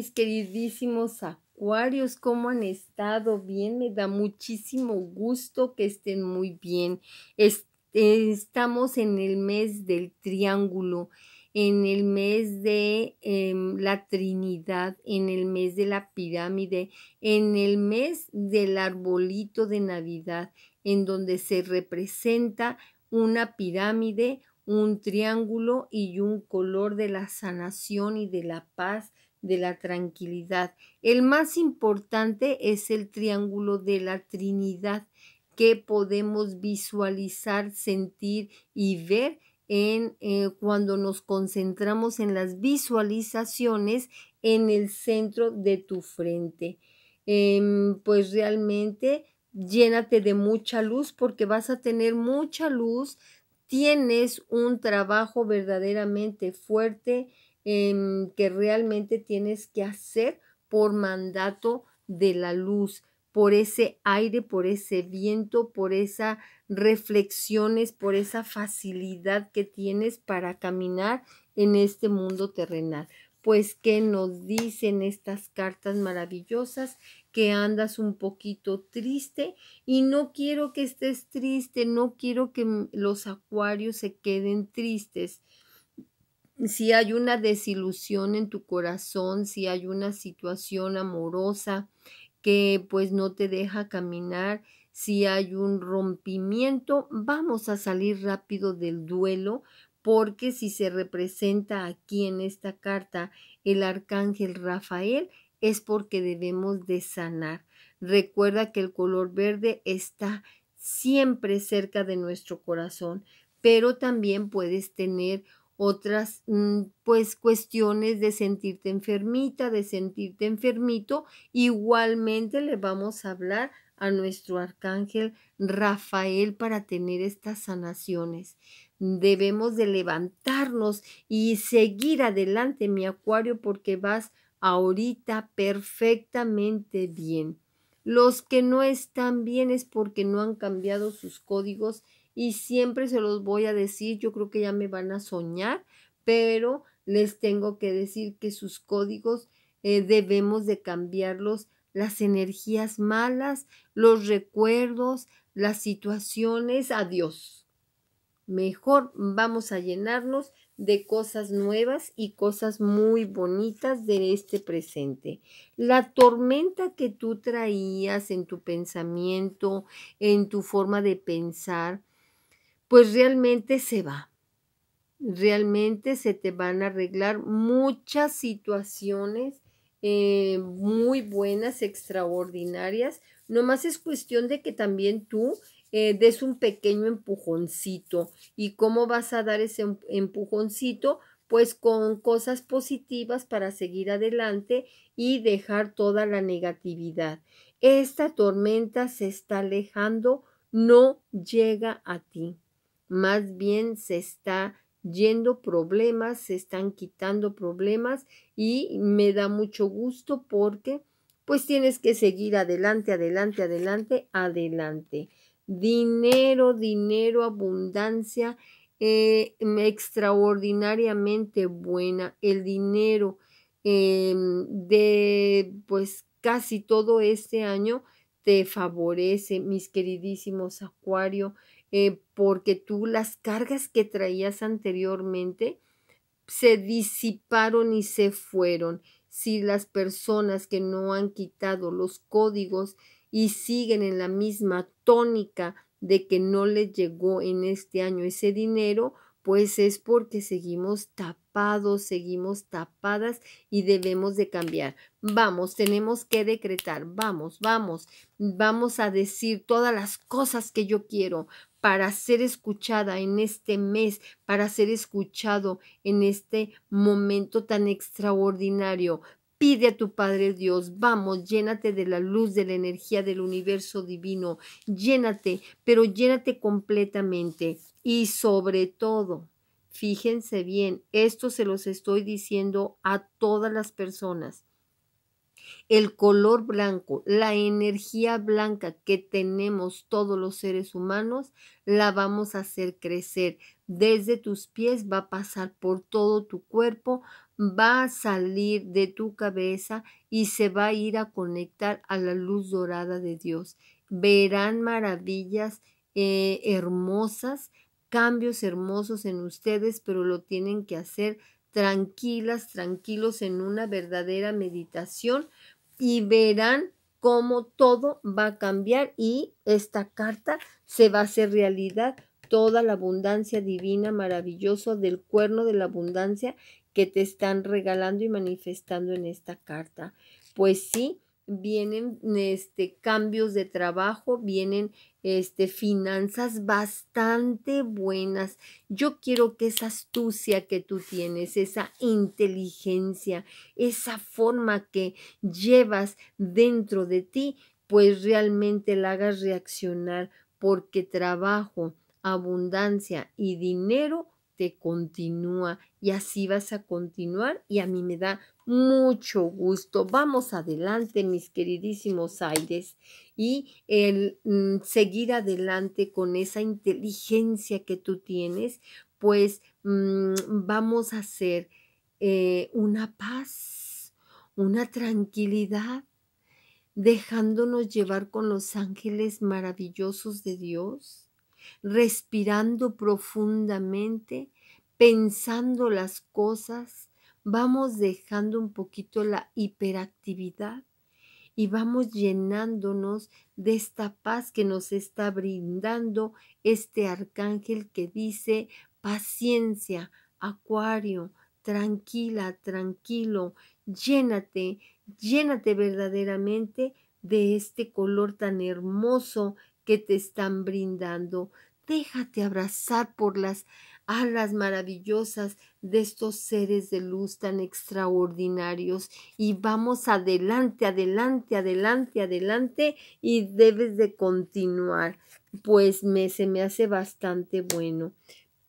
Mis queridísimos acuarios, ¿cómo han estado? Bien, me da muchísimo gusto que estén muy bien. Eh, estamos en el mes del triángulo, en el mes de em, la Trinidad, en el mes de la pirámide, en el mes del arbolito de Navidad, en donde se representa una pirámide, un triángulo y un color de la sanación y de la paz de la tranquilidad. El más importante es el triángulo de la Trinidad que podemos visualizar, sentir y ver en eh, cuando nos concentramos en las visualizaciones en el centro de tu frente. Em, pues realmente llénate de mucha luz porque vas a tener mucha luz, tienes un trabajo verdaderamente fuerte, que realmente tienes que hacer por mandato de la luz, por ese aire, por ese viento, por esas reflexiones, por esa facilidad que tienes para caminar en este mundo terrenal. Pues, ¿qué nos dicen estas cartas maravillosas? Que andas un poquito triste y no quiero que estés triste, no quiero que los acuarios se queden tristes si hay una desilusión en tu corazón, si hay una situación amorosa que pues no te deja caminar, si hay un rompimiento, vamos a salir rápido del duelo porque si se representa aquí en esta carta el arcángel Rafael es porque debemos de sanar. Recuerda que el color verde está siempre cerca de nuestro corazón, pero también puedes tener otras mm, pues cuestiones de sentirte enfermita, de sentirte enfermito, igualmente le vamos a hablar a nuestro arcángel Rafael para tener estas sanaciones. Debemos de levantarnos y seguir adelante, mi acuario, porque vas ahorita perfectamente bien. Los que no están bien es porque no han cambiado sus códigos y siempre se los voy a decir, yo creo que ya me van a soñar, pero les tengo que decir que sus códigos eh, debemos de cambiarlos, las energías malas, los recuerdos, las situaciones, adiós. Mejor vamos a llenarnos de cosas nuevas y cosas muy bonitas de este presente. La tormenta que tú traías en tu pensamiento, en tu forma de pensar, pues realmente se va. Realmente se te van a arreglar muchas situaciones eh, muy buenas, extraordinarias. Nomás es cuestión de que también tú eh, des un pequeño empujoncito. ¿Y cómo vas a dar ese em-, empujoncito? Pues con cosas positivas para seguir adelante y dejar toda la negatividad. Esta tormenta se está alejando, no llega a ti más bien se está yendo problemas, se están quitando problemas y me da mucho gusto porque pues tienes que seguir adelante, adelante, adelante, adelante. Dinero, dinero, abundancia, eh, mm, extraordinariamente buena. El dinero em, de pues casi todo este año te favorece, mis queridísimos Acuario. Eh, porque tú las cargas que traías anteriormente se disiparon y se fueron. Si las personas que no han quitado los códigos y siguen en la misma tónica de que no les llegó en este año ese dinero, pues es porque seguimos tapados, seguimos tapadas y debemos de cambiar. Vamos, tenemos que decretar, vamos, vamos, vamos a decir todas las cosas que yo quiero para ser escuchada en este mes, para ser escuchado en este momento tan extraordinario, Pide a tu Padre Dios, vamos, llénate de la luz, de la energía del universo divino, llénate, pero llénate completamente y sobre todo, fíjense bien, esto se los estoy diciendo a todas las personas. El color blanco, la energía blanca que tenemos todos los seres humanos, la vamos a hacer crecer. Desde tus pies va a pasar por todo tu cuerpo, va a salir de tu cabeza y se va a ir a conectar a la luz dorada de Dios. Verán maravillas eh, hermosas, cambios hermosos en ustedes, pero lo tienen que hacer tranquilas, tranquilos en una verdadera meditación y verán cómo todo va a cambiar y esta carta se va a hacer realidad toda la abundancia divina maravillosa del cuerno de la abundancia que te están regalando y manifestando en esta carta. Pues sí, vienen este, cambios de trabajo, vienen este, finanzas bastante buenas. Yo quiero que esa astucia que tú tienes, esa inteligencia, esa forma que llevas dentro de ti, pues realmente la hagas reaccionar porque trabajo, abundancia y dinero continúa y así vas a continuar y a mí me da mucho gusto. Vamos adelante, mis queridísimos aires, y el mm, seguir adelante con esa inteligencia que tú tienes, pues mm, vamos a hacer eh, una paz, una tranquilidad, dejándonos llevar con los ángeles maravillosos de Dios respirando profundamente, pensando las cosas, vamos dejando un poquito la hiperactividad y vamos llenándonos de esta paz que nos está brindando este arcángel que dice paciencia, acuario, tranquila, tranquilo, llénate, llénate verdaderamente de este color tan hermoso que te están brindando. Déjate abrazar por las alas maravillosas de estos seres de luz tan extraordinarios y vamos adelante, adelante, adelante, adelante y debes de continuar, pues me, se me hace bastante bueno.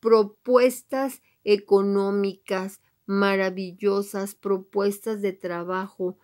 Propuestas económicas, maravillosas, propuestas de trabajo,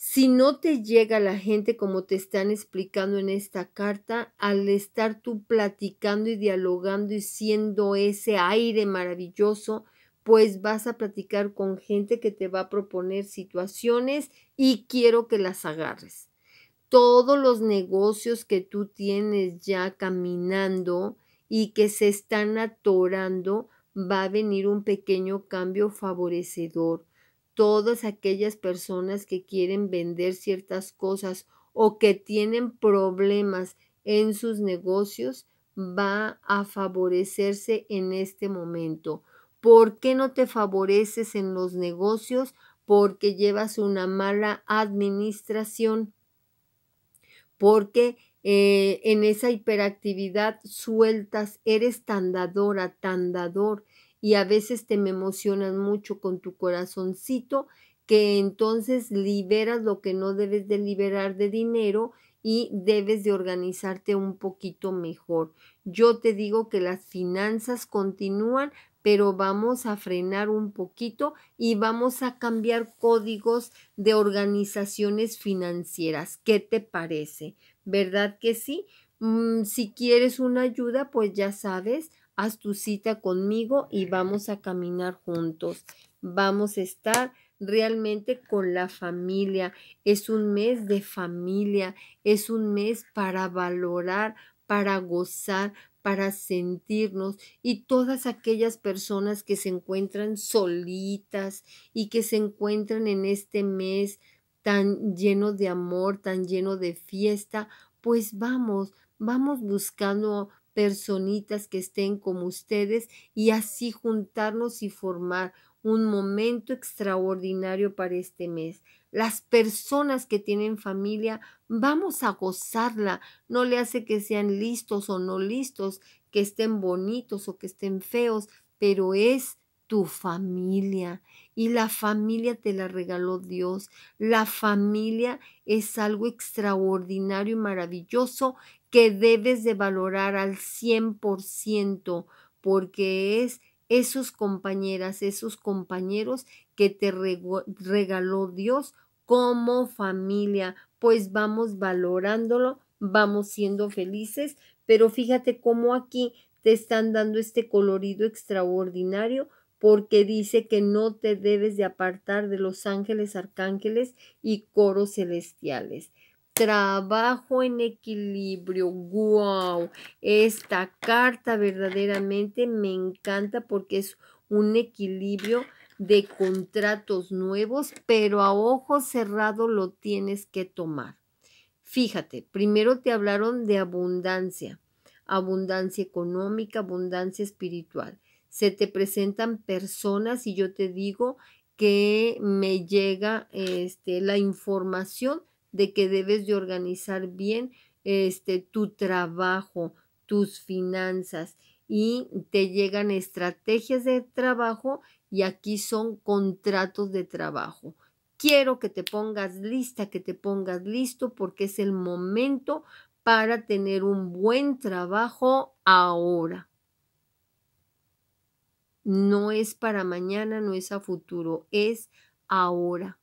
si no te llega la gente como te están explicando en esta carta, al estar tú platicando y dialogando y siendo ese aire maravilloso, pues vas a platicar con gente que te va a proponer situaciones y quiero que las agarres. Todos los negocios que tú tienes ya caminando y que se están atorando, va a venir un pequeño cambio favorecedor todas aquellas personas que quieren vender ciertas cosas o que tienen problemas en sus negocios va a favorecerse en este momento. ¿Por qué no te favoreces en los negocios? Porque llevas una mala administración. Porque eh, en esa hiperactividad sueltas, eres tandadora, tandador y a veces te me emocionas mucho con tu corazoncito que entonces liberas lo que no debes de liberar de dinero y debes de organizarte un poquito mejor. Yo te digo que las finanzas continúan, pero vamos a frenar un poquito y vamos a cambiar códigos de organizaciones financieras. ¿Qué te parece? ¿Verdad que sí? Mm, si quieres una ayuda, pues ya sabes, haz tu cita conmigo y vamos a caminar juntos. Vamos a estar realmente con la familia. Es un mes de familia, es un mes para valorar, para gozar, para sentirnos y todas aquellas personas que se encuentran solitas y que se encuentran en este mes tan lleno de amor, tan lleno de fiesta, pues vamos, vamos buscando personitas que estén como ustedes y así juntarnos y formar un momento extraordinario para este mes. Las personas que tienen familia, vamos a gozarla. No le hace que sean listos o no listos, que estén bonitos o que estén feos, pero es tu familia. Y la familia te la regaló Dios. La familia es algo extraordinario y maravilloso que debes de valorar al 100% porque es esos compañeras, esos compañeros que te regaló Dios como familia, pues vamos valorándolo, vamos siendo felices, pero fíjate cómo aquí te están dando este colorido extraordinario porque dice que no te debes de apartar de los ángeles, arcángeles y coros celestiales trabajo en equilibrio. guau. Esta carta verdaderamente me encanta porque es un equilibrio de contratos nuevos, pero a ojo cerrado lo tienes que tomar. Fíjate, primero te hablaron de abundancia, abundancia económica, abundancia espiritual. Se te presentan personas y yo te digo que me llega este, la información de que debes de organizar bien este tu trabajo, tus finanzas y te llegan estrategias de trabajo y aquí son contratos de trabajo. Quiero que te pongas lista, que te pongas listo porque es el momento para tener un buen trabajo ahora. No es para mañana, no es a futuro, es ahora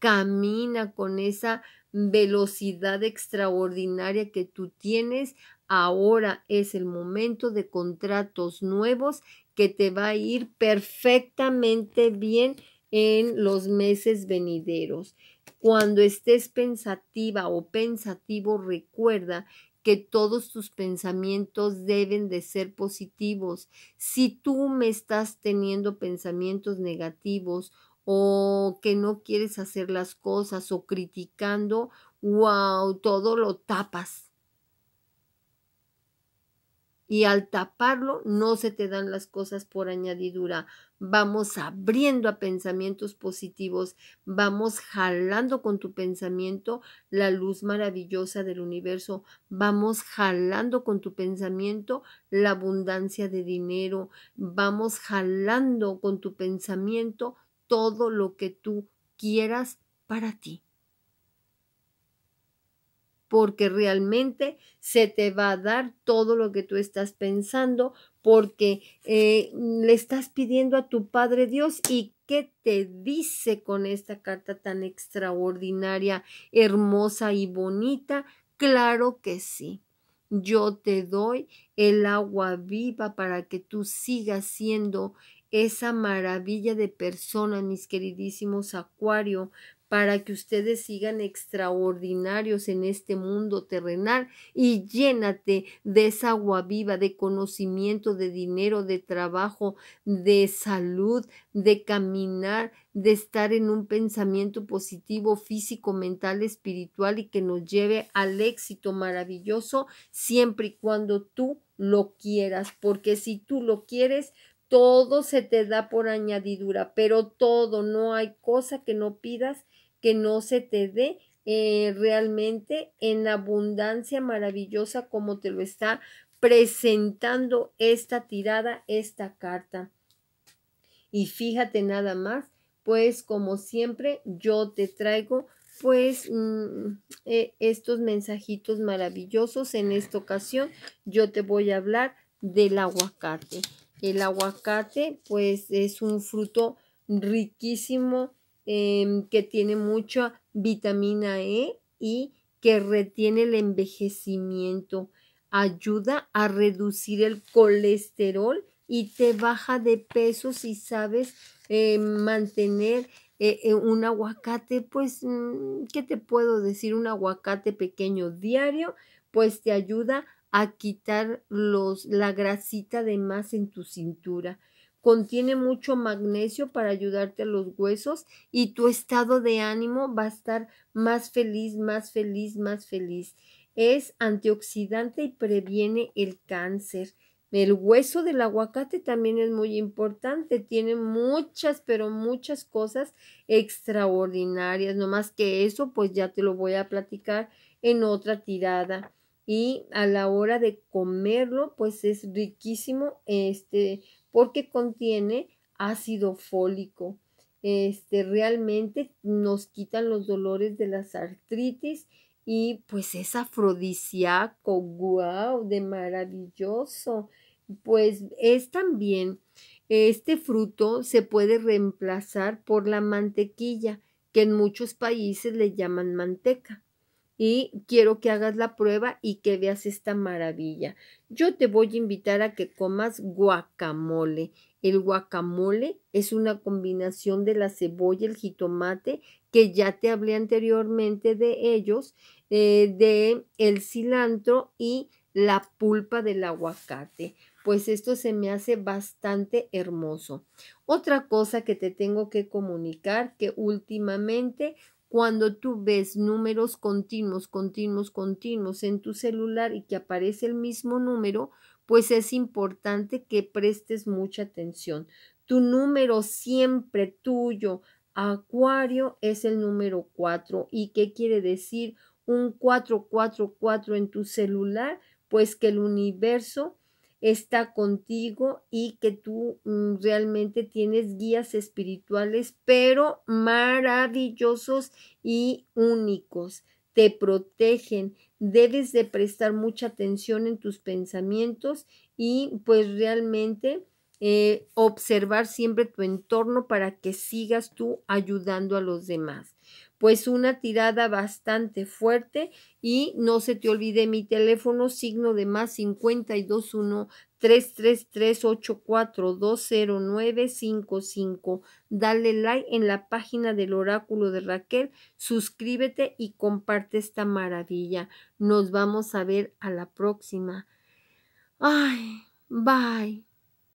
camina con esa velocidad extraordinaria que tú tienes. Ahora es el momento de contratos nuevos que te va a ir perfectamente bien en los meses venideros. Cuando estés pensativa o pensativo, recuerda que todos tus pensamientos deben de ser positivos. Si tú me estás teniendo pensamientos negativos o que no quieres hacer las cosas o criticando, wow, todo lo tapas. Y al taparlo no se te dan las cosas por añadidura. Vamos abriendo a pensamientos positivos, vamos jalando con tu pensamiento la luz maravillosa del universo, vamos jalando con tu pensamiento la abundancia de dinero, vamos jalando con tu pensamiento todo lo que tú quieras para ti. Porque realmente se te va a dar todo lo que tú estás pensando, porque eh, le estás pidiendo a tu Padre Dios y qué te dice con esta carta tan extraordinaria, hermosa y bonita. Claro que sí. Yo te doy el agua viva para que tú sigas siendo esa maravilla de persona, mis queridísimos Acuario, para que ustedes sigan extraordinarios en este mundo terrenal y llénate de esa agua viva, de conocimiento, de dinero, de trabajo, de salud, de caminar, de estar en un pensamiento positivo, físico, mental, espiritual y que nos lleve al éxito maravilloso siempre y cuando tú lo quieras, porque si tú lo quieres, todo se te da por añadidura, pero todo, no hay cosa que no pidas que no se te dé eh, realmente en abundancia maravillosa como te lo está presentando esta tirada, esta carta. Y fíjate nada más, pues como siempre yo te traigo pues mm, eh, estos mensajitos maravillosos. En esta ocasión yo te voy a hablar del aguacate. El aguacate pues es un fruto riquísimo em, que tiene mucha vitamina E y que retiene el envejecimiento. Ayuda a reducir el colesterol y te baja de peso si sabes eh, mantener eh, eh, un aguacate, pues, mm, ¿qué te puedo decir? Un aguacate pequeño diario, pues te ayuda a a quitar los, la grasita de más en tu cintura. Contiene mucho magnesio para ayudarte a los huesos y tu estado de ánimo va a estar más feliz, más feliz, más feliz. Es antioxidante y previene el cáncer. El hueso del aguacate también es muy importante, tiene muchas, pero muchas cosas extraordinarias, no más que eso, pues ya te lo voy a platicar en otra tirada y a la hora de comerlo pues es riquísimo este porque contiene ácido fólico. Este realmente nos quitan los dolores de las artritis y pues es afrodisíaco, wow, de maravilloso. Pues es también este fruto se puede reemplazar por la mantequilla, que en muchos países le llaman manteca y quiero que hagas la prueba y que veas esta maravilla. Yo te voy a invitar a que comas guacamole. El guacamole es una combinación de la cebolla, el jitomate, que ya te hablé anteriormente de ellos, eh, de el cilantro y la pulpa del aguacate. Pues esto se me hace bastante hermoso. Otra cosa que te tengo que comunicar que últimamente cuando tú ves números continuos, continuos, continuos en tu celular y que aparece el mismo número, pues es importante que prestes mucha atención. Tu número siempre tuyo, Acuario, es el número 4. ¿Y qué quiere decir un 444 en tu celular? Pues que el universo está contigo y que tú mm, realmente tienes guías espirituales, pero maravillosos y únicos. Te protegen. Debes de prestar mucha atención en tus pensamientos y pues realmente eh, observar siempre tu entorno para que sigas tú ayudando a los demás pues una tirada bastante fuerte y no se te olvide mi teléfono signo de más 521 333 8420955 Dale like en la página del oráculo de Raquel, suscríbete y comparte esta maravilla. Nos vamos a ver a la próxima. Ay, bye.